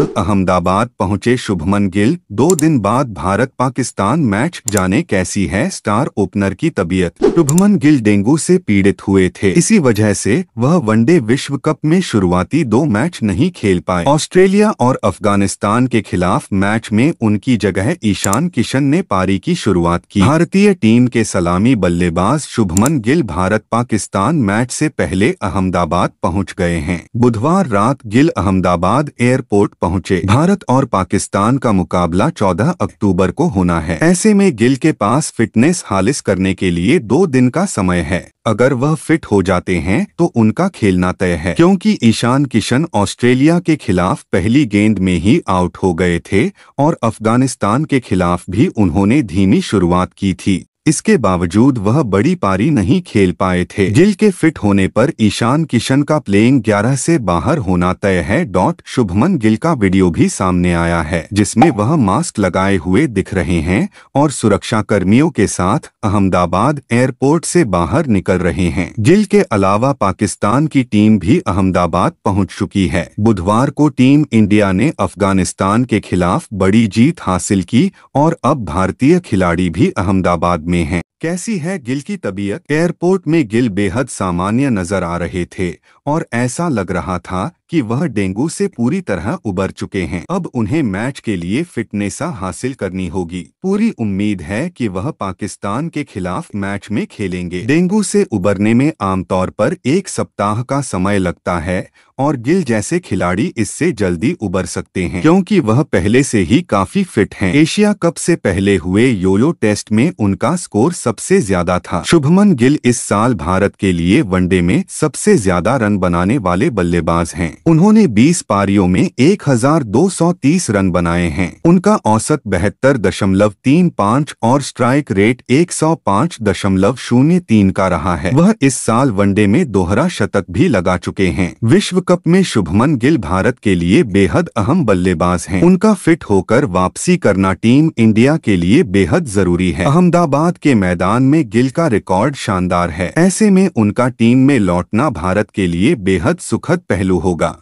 अहमदाबाद पहुंचे शुभमन गिल दो दिन बाद भारत पाकिस्तान मैच जाने कैसी है स्टार ओपनर की तबीयत शुभमन गिल डेंगू से पीड़ित हुए थे इसी वजह से वह वनडे विश्व कप में शुरुआती दो मैच नहीं खेल पाए ऑस्ट्रेलिया और अफगानिस्तान के खिलाफ मैच में उनकी जगह ईशान किशन ने पारी की शुरुआत की भारतीय टीम के सलामी बल्लेबाज शुभमन गिल भारत पाकिस्तान मैच ऐसी पहले अहमदाबाद पहुँच गए हैं बुधवार रात गिल अहमदाबाद एयरपोर्ट पहुंचे भारत और पाकिस्तान का मुकाबला 14 अक्टूबर को होना है ऐसे में गिल के पास फिटनेस हालिस करने के लिए दो दिन का समय है अगर वह फिट हो जाते हैं तो उनका खेलना तय है क्योंकि ईशान किशन ऑस्ट्रेलिया के खिलाफ पहली गेंद में ही आउट हो गए थे और अफगानिस्तान के खिलाफ भी उन्होंने धीमी शुरुआत की थी इसके बावजूद वह बड़ी पारी नहीं खेल पाए थे गिल के फिट होने पर ईशान किशन का प्लेइंग 11 से बाहर होना तय है डॉट शुभमन गिल का वीडियो भी सामने आया है जिसमें वह मास्क लगाए हुए दिख रहे हैं और सुरक्षा कर्मियों के साथ अहमदाबाद एयरपोर्ट से बाहर निकल रहे हैं गिल के अलावा पाकिस्तान की टीम भी अहमदाबाद पहुँच चुकी है बुधवार को टीम इंडिया ने अफगानिस्तान के खिलाफ बड़ी जीत हासिल की और अब भारतीय खिलाड़ी भी अहमदाबाद में में हैं कैसी है गिल की तबीयत एयरपोर्ट में गिल बेहद सामान्य नजर आ रहे थे और ऐसा लग रहा था कि वह डेंगू से पूरी तरह उबर चुके हैं अब उन्हें मैच के लिए फिटनेस हासिल करनी होगी पूरी उम्मीद है कि वह पाकिस्तान के खिलाफ मैच में खेलेंगे डेंगू से उबरने में आमतौर पर एक सप्ताह का समय लगता है और गिल जैसे खिलाड़ी इससे जल्दी उबर सकते हैं क्योंकि वह पहले से ही काफी फिट हैं। एशिया कप से पहले हुए योलो टेस्ट में उनका स्कोर सबसे ज्यादा था शुभमन गिल इस साल भारत के लिए वनडे में सबसे ज्यादा रन बनाने वाले बल्लेबाज हैं उन्होंने 20 पारियों में 1230 रन बनाए हैं उनका औसत बहत्तर दशमलव तीन पाँच और स्ट्राइक रेट एक सौ पाँच दशमलव शून्य तीन का रहा है वह इस साल वनडे में दोहरा शतक भी लगा चुके हैं विश्व कप में शुभमन गिल भारत के लिए बेहद अहम बल्लेबाज हैं उनका फिट होकर वापसी करना टीम इंडिया के लिए बेहद जरूरी है अहमदाबाद के मैदान में गिल का रिकॉर्ड शानदार है ऐसे में उनका टीम में लौटना भारत के लिए बेहद सुखद पहलू होगा